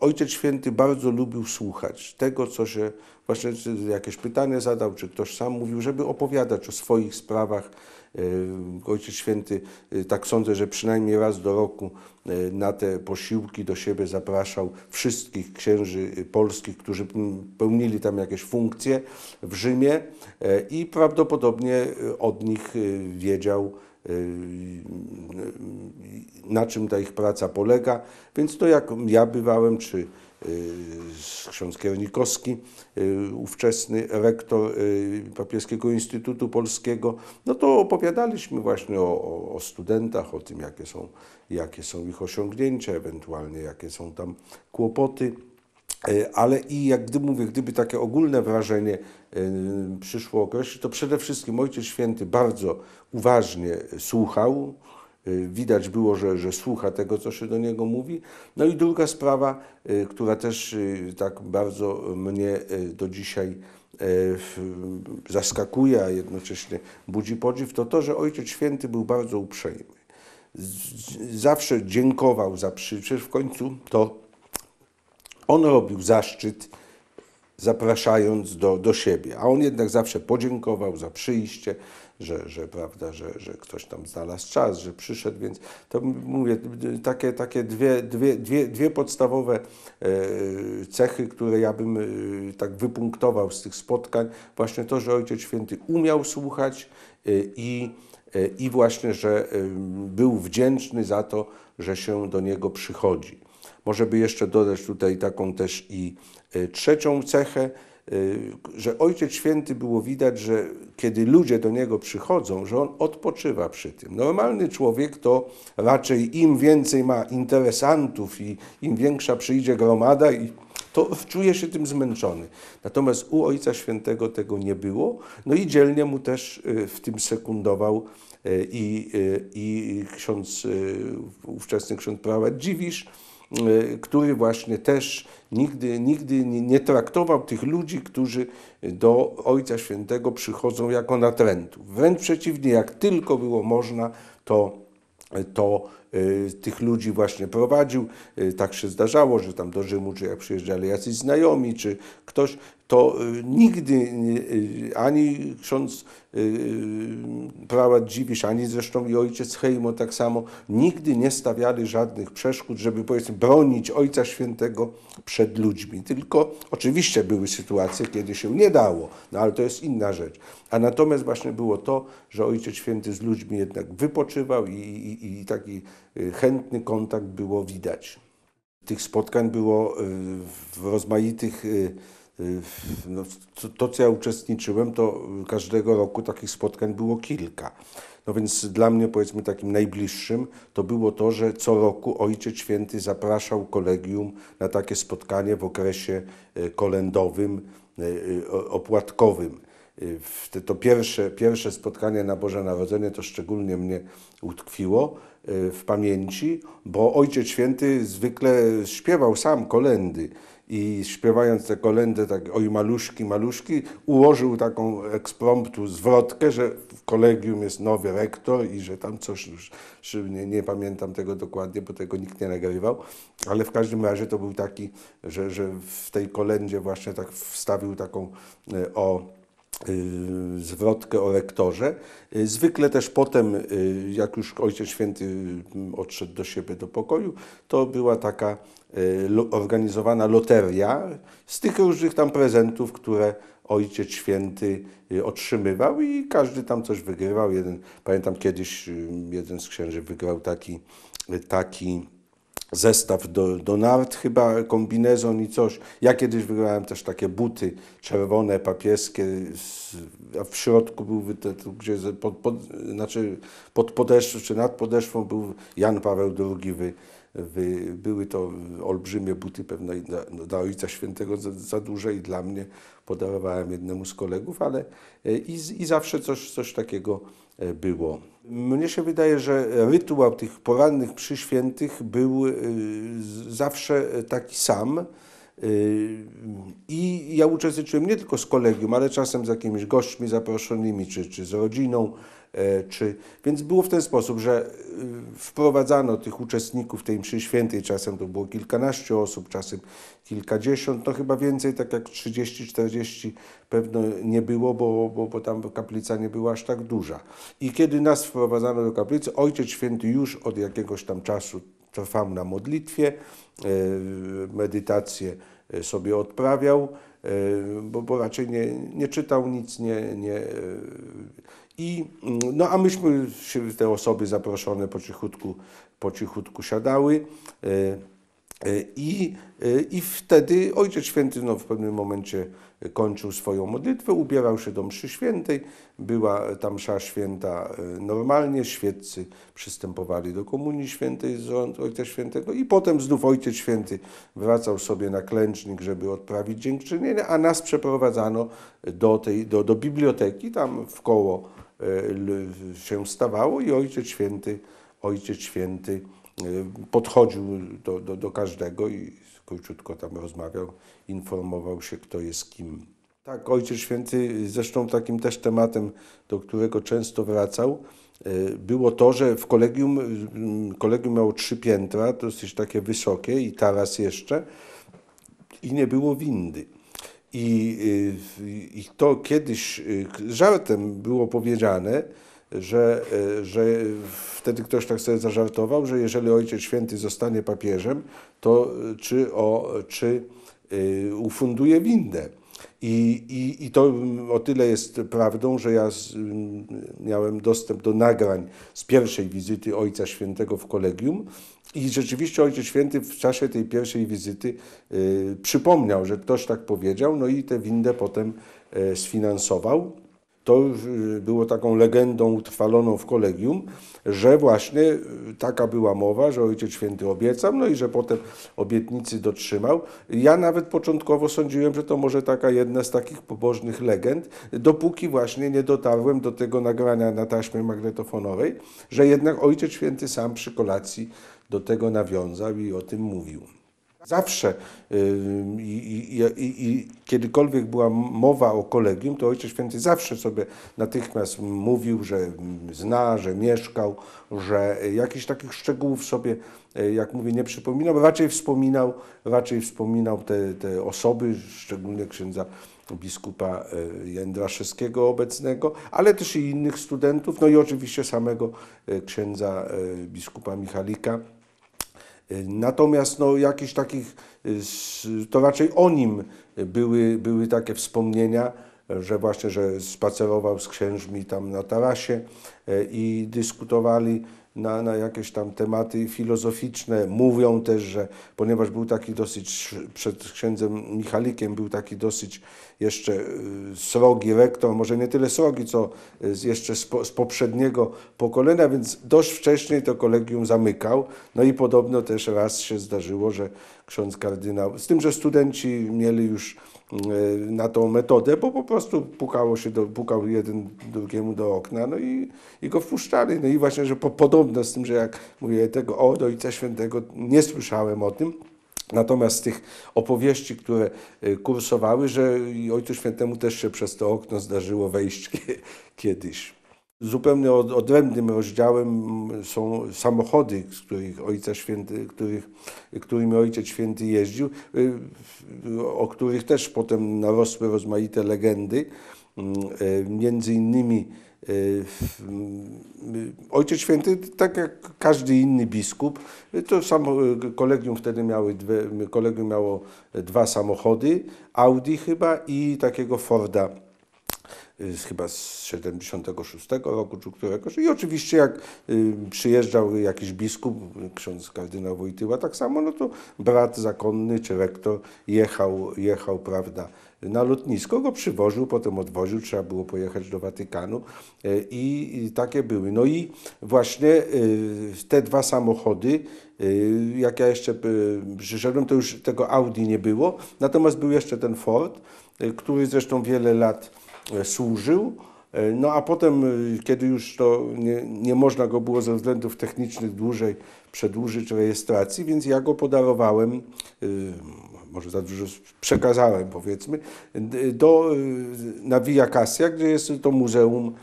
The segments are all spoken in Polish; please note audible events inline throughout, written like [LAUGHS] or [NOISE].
Ojciec Święty bardzo lubił słuchać tego, co się właśnie jakieś pytanie zadał, czy ktoś sam mówił, żeby opowiadać o swoich sprawach. E, Ojciec Święty, e, tak sądzę, że przynajmniej raz do roku e, na te posiłki do siebie zapraszał wszystkich księży polskich, którzy pełnili tam jakieś funkcje w Rzymie i prawdopodobnie od nich wiedział, Y, y, y, na czym ta ich praca polega. Więc to jak ja bywałem, czy ksiądz Kiernikowski, ówczesny rektor Papieskiego Instytutu Polskiego, no to opowiadaliśmy właśnie o, o, studentach, o tym, jakie są, jakie są ich osiągnięcia, ewentualnie jakie są tam kłopoty. E, ale i jak gdy mówię, gdyby takie ogólne wrażenie e, przyszło określić, to przede wszystkim Ojciec Święty bardzo uważnie słuchał, e, Widać było, że, że słucha tego, co się do niego mówi. No i druga sprawa, która też tak bardzo mnie do dzisiaj zaskakuje, a jednocześnie budzi podziw, to to, że Ojciec Święty był bardzo uprzejmy. Zawsze dziękował za przy... w końcu to on robił zaszczyt, zapraszając do, do siebie. A on jednak zawsze podziękował za przyjście, że, że, prawda, że, że ktoś tam znalazł czas, że przyszedł, więc to mówię, takie, takie dwie, dwie, dwie, dwie podstawowe e, cechy, które ja bym e, tak wypunktował z tych spotkań, właśnie to, że Ojciec Święty umiał słuchać e, i, i właśnie, że był wdzięczny za to, że się do niego przychodzi. Może by jeszcze dodać tutaj taką też i e, trzecią cechę, e, że Ojciec Święty było widać, że kiedy ludzie do niego przychodzą, że on odpoczywa przy tym. Normalny człowiek to raczej im więcej ma interesantów i im większa przyjdzie gromada i to [LAUGHS] czuje się tym zmęczony. Natomiast u Ojca Świętego tego nie było, no i dzielnie mu też e, w tym sekundował i, i ksiądz, ówczesny ksiądz prawa Dziwisz, Y, który właśnie też nigdy, nigdy nie traktował tych ludzi, którzy do Ojca Świętego przychodzą jako natrętów. Wręcz przeciwnie, jak tylko było można, to, to Y, tych ludzi właśnie prowadził. Y, tak się zdarzało, że tam do Rzymu, czy jak przyjeżdżali jacyś znajomi, czy ktoś, to y, nigdy ani ksiądz prawa Dziwisz, ani zresztą i ojciec Hejmo tak samo, nigdy nie stawiali żadnych przeszkód, żeby powiedzmy bronić Ojca Świętego przed ludźmi. Tylko oczywiście były sytuacje, kiedy się nie dało, no ale to jest inna rzecz. A natomiast właśnie było to, że Ojciec Święty z ludźmi jednak wypoczywał i, i, i taki Y, chętny kontakt było widać. Tych spotkań było y, w rozmaitych, y, no, to, to co ja uczestniczyłem, to każdego roku takich spotkań było kilka. No więc dla mnie, powiedzmy, takim najbliższym to było to, że co roku Ojciec Święty zapraszał kolegium na takie spotkanie w okresie kolendowym, opłatkowym to pierwsze, pierwsze spotkanie na Boże Narodzenie to szczególnie mnie utkwiło e, w pamięci, bo Ojciec Święty zwykle śpiewał sam kolendy i śpiewając tę kolendy tak oj maluszki, maluszki, ułożył taką ekspromptu zwrotkę, że w kolegium jest nowy rektor i że tam coś, nie, nie pamiętam tego dokładnie, bo tego nikt nie nagrywał, ale w każdym razie to był taki, że, że w tej kolendzie właśnie tak wstawił taką e, o Y, zwrotkę o rektorze. Y, zwykle też potem, y, jak już Ojciec Święty odszedł do siebie, do pokoju, to była taka organizowana loteria z tych różnych tam prezentów, które Ojciec Święty otrzymywał i każdy tam coś wygrywał. Jeden, pamiętam kiedyś jeden z księży wygrał taki, taki zestaw do, do nart, chyba kombinezon i coś. Ja kiedyś wygrałem też takie buty czerwone, papieskie, a w środku był, gdzie pod, pod, znaczy pod podeszwą, czy nad podeszwą był Jan Paweł II. Wy, wy, były to olbrzymie buty pewno dla, no, dla Ojca Świętego za, za, duże i dla mnie podarowałem jednemu z kolegów, ale e, i, i zawsze coś, coś takiego E, było. Mnie się wydaje, że rytuał tych porannych przyświętych był e, zawsze e, taki sam. Y, I ja uczestniczyłem nie tylko z kolegium, ale czasem z jakimiś gośćmi zaproszonymi, czy, czy z rodziną. E, czy, więc było w ten sposób, że y, wprowadzano tych uczestników tej mszy świętej, czasem to było kilkanaście osób, czasem kilkadziesiąt, no chyba więcej, tak jak 30-40 pewno nie było, bo, bo, bo tam kaplica nie była aż tak duża. I kiedy nas wprowadzano do kaplicy, Ojciec Święty już od jakiegoś tam czasu, trwał na modlitwie, e, medytację e, sobie odprawiał, e, bo, bo raczej nie, nie czytał nic, nie, nie i, no a myśmy, te osoby zaproszone po cichutku, po cichutku siadały. E, I, e, I wtedy Ojciec Święty no, w pewnym momencie kończył swoją modlitwę, ubierał się do mszy świętej, była tam msza święta e, normalnie, świeccy przystępowali do Komunii Świętej z Ojca Świętego i potem znów Ojciec Święty wracał sobie na klęcznik, żeby odprawić dziękczynienie, a nas przeprowadzano do, tej, do, do biblioteki, tam w koło się stawało i Ojciec Święty, Ojciec Święty Y, podchodził do, do, do każdego i króciutko tam rozmawiał, informował się, kto jest kim. Tak, Ojciec Święty, zresztą takim też tematem, do którego często wracał, y, było to, że w kolegium, y, kolegium miało trzy piętra, dosyć takie wysokie i taras jeszcze, i nie było windy. I, i to kiedyś żartem było powiedziane, że, e, że wtedy ktoś tak sobie zażartował, że jeżeli Ojciec Święty zostanie papieżem, to e, czy, o, czy e, ufunduje windę. I, i, I to o tyle jest prawdą, że ja z, miałem dostęp do nagrań z pierwszej wizyty Ojca Świętego w kolegium. I rzeczywiście Ojciec Święty w czasie tej pierwszej wizyty y, przypomniał, że ktoś tak powiedział, no i tę windę potem y, sfinansował to y, było taką legendą utrwaloną w kolegium, że właśnie y, taka była mowa, że Ojciec Święty obiecał, no i że potem obietnicy dotrzymał. Ja nawet początkowo sądziłem, że to może taka jedna z takich pobożnych legend, dopóki właśnie nie dotarłem do tego nagrania na taśmie magnetofonowej, że jednak Ojciec Święty sam przy kolacji do tego nawiązał i o tym mówił. Zawsze i, i, i, i, kiedykolwiek była mowa o kolegium, to Ojciec Święty zawsze sobie natychmiast mówił, że zna, że mieszkał, że jakichś takich szczegółów sobie, e, jak mówię, nie przypominał, bo raczej wspominał, raczej wspominał te, te osoby, szczególnie księdza biskupa e, Jędraszewskiego obecnego, ale też i innych studentów, no i oczywiście samego e, księdza biskupa Michalika. Natomiast no, jakichś takich, y, to raczej o nim były, były takie wspomnienia, że właśnie, że spacerował z księżmi tam na tarasie e, i dyskutowali na, na jakieś tam tematy filozoficzne. Mówią też, że ponieważ był taki dosyć, przed księdzem Michalikiem był taki dosyć jeszcze y, srogi rektor, może nie tyle srogi, co y, jeszcze z, po, z poprzedniego pokolenia, więc dość wcześniej to kolegium zamykał. No i podobno też raz się zdarzyło, że ksiądz kardynał, z tym, że studenci mieli już y, na tą metodę, bo po prostu pukało się do, pukał jeden drugiemu do okna, no i, i go wpuszczali. No i właśnie, że po, podobnie zgodna z tym, że jak mówię tego od Ojca Świętego, nie słyszałem o tym. Natomiast tych opowieści, które y, kursowały, że Ojcu Świętemu też się przez to okno zdarzyło wejść [LAUGHS] kiedyś. Zupełnie odrębnym rozdziałem są samochody, z których Ojca Święty, których, którymi Ojciec Święty jeździł, y, o których też potem narosły rozmaite legendy. E, między innymi e, Ojciec Święty, tak jak każdy inny biskup, to samo, e, kolegium wtedy miały kolegium miało dwa samochody, Audi chyba i takiego Forda z chyba z 76 roku czy któregoś. I oczywiście jak przyjeżdżał jakiś biskup, ksiądz kardynał Wojtyła, tak samo, no to brat zakonny czy rektor jechał, jechał prawda, na lotnisko, go przywoził, potem odwoził, trzeba było pojechać do Watykanu e, i takie były. No i właśnie e, te dwa samochody, e, jak ja jeszcze przyszedłem, to już tego Audi nie było, natomiast był jeszcze ten Ford, który zresztą wiele lat E, służył. E, no a potem, e, kiedy już to nie, nie, można go było ze względów technicznych dłużej przedłużyć rejestracji, więc ja go podarowałem, może za dużo przekazałem powiedzmy, do, na Via Cassia, gdzie jest to muzeum,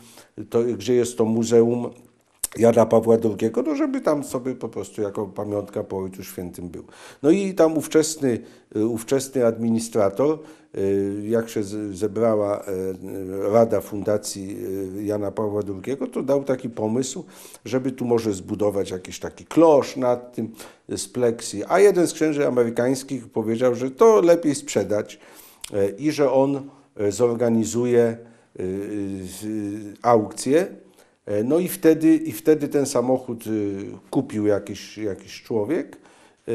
to, gdzie jest to muzeum Jana Pawła II, no żeby tam sobie po prostu jako pamiątka po Ojcu Świętym był. No i tam ówczesny, y, ówczesny administrator, y, jak się zebrała y, Rada Fundacji Jana Pawła II, to dał taki pomysł, żeby tu może zbudować jakiś taki klosz nad tym z pleksji. A jeden z księży amerykańskich powiedział, że to lepiej sprzedać i że on zorganizuje aukcję E, no i wtedy, i wtedy ten samochód y, kupił jakiś, jakiś człowiek. E,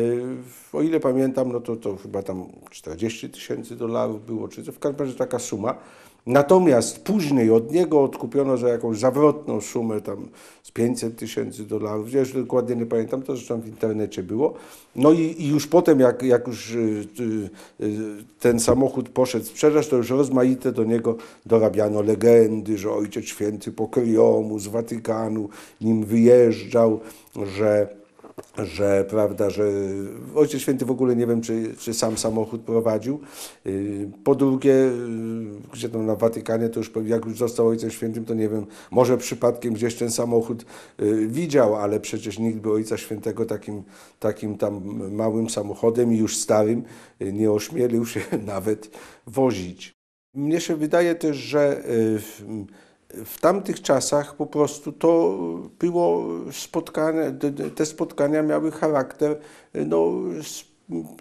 o ile pamiętam, no to, to chyba tam 40 tysięcy dolarów było, czy to w każdym razie taka suma. Natomiast później od niego odkupiono za jakąś zawrotną sumę tam z 500 tysięcy dolarów, ja już dokładnie nie pamiętam, to zresztą w internecie było. No i, i już potem, jak, jak już y, y, y, ten samochód poszedł w sprzedaż, to już rozmaite do niego dorabiano legendy, że Ojciec Święty pokryjomu z Watykanu nim wyjeżdżał, że że, prawda, że Ojciec Święty w ogóle nie wiem, czy, czy sam samochód prowadził. Y, po drugie, y, gdzie tam na Watykanie, to już jak już został Ojcem Świętym, to nie wiem, może przypadkiem gdzieś ten samochód y, widział, ale przecież nikt by Ojca Świętego takim, takim tam małym samochodem i już starym nie ośmielił się [LAUGHS] nawet wozić. Mnie się wydaje też, że w tamtych czasach po prostu to było spotkanie, te spotkania miały charakter e, no,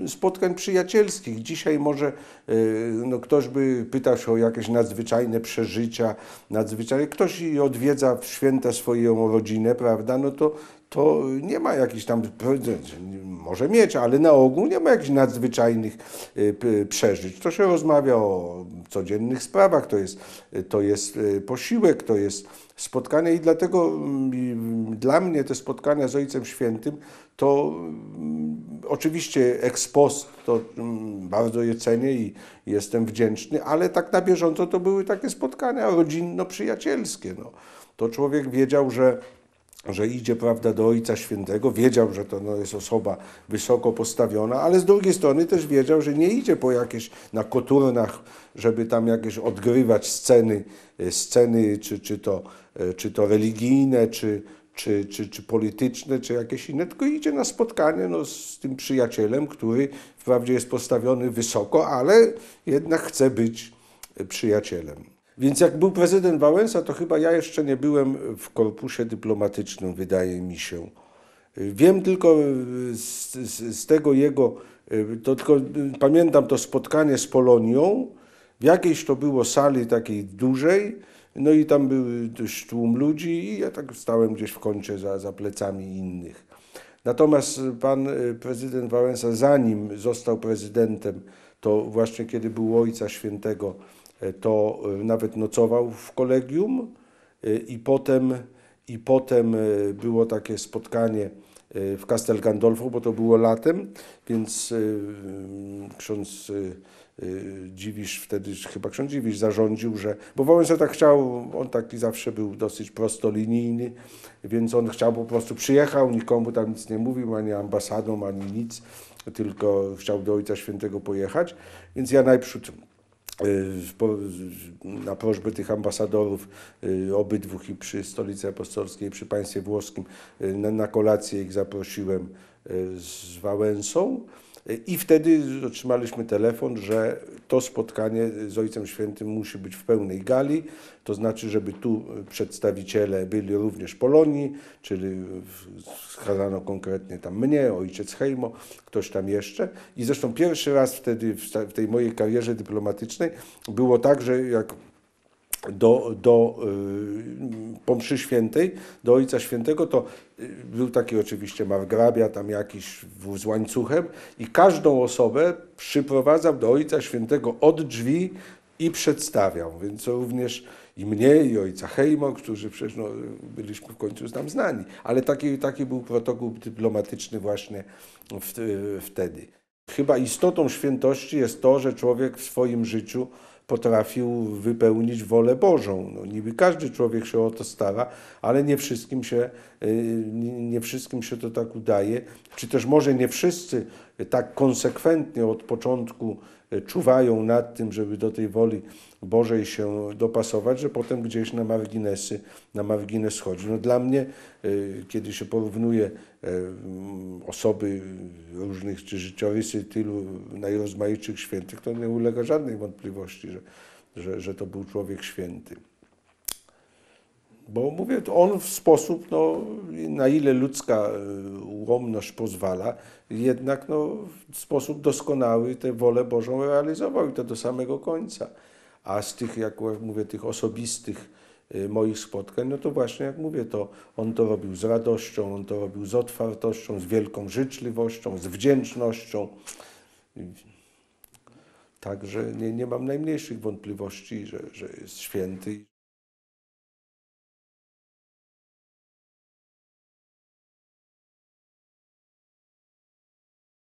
spotkań przyjacielskich. Dzisiaj może e, no, ktoś by pytał się o jakieś nadzwyczajne przeżycia, nadzwyczajne. Ktoś odwiedza w święta swoją rodzinę, prawda, no to to nie ma jakichś tam, może mieć, ale na ogół nie ma jakichś nadzwyczajnych y, przeżyć. To się rozmawia o codziennych sprawach, to jest, to jest y, posiłek, to jest spotkanie i dlatego mm, mm, dla mnie te spotkania z Ojcem Świętym to mm, oczywiście ex post, to bardzo je cenię i jestem wdzięczny, ale tak na bieżąco to były takie spotkania rodzinno-przyjacielskie. No. To człowiek wiedział, że że idzie prawda, do Ojca Świętego, wiedział, że to no, jest osoba wysoko postawiona, ale z drugiej strony też wiedział, że nie idzie po jakieś na koturnach, żeby tam jakieś odgrywać sceny, e, sceny czy, czy, to, e, czy to religijne, czy, czy, czy, czy polityczne, czy jakieś inne, tylko idzie na spotkanie no, z tym przyjacielem, który wprawdzie jest postawiony wysoko, ale jednak chce być przyjacielem. Więc jak był prezydent Wałęsa, to chyba ja jeszcze nie byłem w korpusie dyplomatycznym, wydaje mi się. Wiem tylko e, z, z, z tego jego, e, to tylko e, pamiętam to spotkanie z Polonią, w jakiejś to było sali takiej dużej, no i tam był dość tłum ludzi i ja tak stałem gdzieś w kącie za, za plecami innych. Natomiast pan prezydent Wałęsa, zanim został prezydentem, to właśnie kiedy był Ojca Świętego, to e, nawet nocował w kolegium e, i potem, i potem e, było takie spotkanie w Castel Gandolfo, bo to było latem, więc mm, ksiądz Dziwisz wtedy, chyba ksiądz Dziwisz zarządził, że, bo Wałęsa tak chciał, on taki zawsze był dosyć prostolinijny, więc on chciał po prostu, przyjechał, nikomu tam nic nie mówił, ani ambasadom, ani nic, tylko chciał do Ojca Świętego pojechać, więc ja najprzód na prośbę tych ambasadorów y, obydwóch i przy Stolicy Apostolskiej i przy państwie włoskim y, na kolację ich zaprosiłem y, z Wałęsą. I wtedy otrzymaliśmy telefon, że to spotkanie z Ojcem Świętym musi być w pełnej gali, to znaczy, żeby tu przedstawiciele byli również Polonii, czyli wskazano konkretnie tam mnie, ojciec Hejmo, ktoś tam jeszcze. I zresztą pierwszy raz wtedy w tej mojej karierze dyplomatycznej było tak, że jak do, do y, Pomszy Świętej, do Ojca Świętego, to y, był taki oczywiście margrabia tam jakiś z łańcuchem i każdą osobę przyprowadzał do Ojca Świętego od drzwi i przedstawiał. Więc również i mnie, i ojca Hejmo, którzy przecież no, byliśmy w końcu tam znani. Ale taki, taki był protokół dyplomatyczny właśnie w, y, wtedy. Chyba istotą świętości jest to, że człowiek w swoim życiu potrafił wypełnić wolę Bożą. No, niby każdy człowiek się o to stara, ale nie wszystkim, się, y, nie wszystkim się to tak udaje, czy też może nie wszyscy tak konsekwentnie od początku e, czuwają nad tym, żeby do tej woli Bożej się dopasować, że potem gdzieś na marginesy, na margines chodzi. No dla mnie, e, kiedy się porównuje e, osoby różnych, czy życiorysy tylu najrozmaitszych świętych, to nie ulega żadnej wątpliwości, że, że, że to był człowiek święty. Bo mówię, on w sposób, no, na ile ludzka e, ułomność pozwala, jednak no, w sposób doskonały tę wolę Bożą realizował i to do samego końca. A z tych, jak mówię, tych osobistych e, moich spotkań, no to właśnie, jak mówię, to on to robił z radością, on to robił z otwartością, z wielką życzliwością, z wdzięcznością. Także nie, nie mam najmniejszych wątpliwości, że, że jest święty.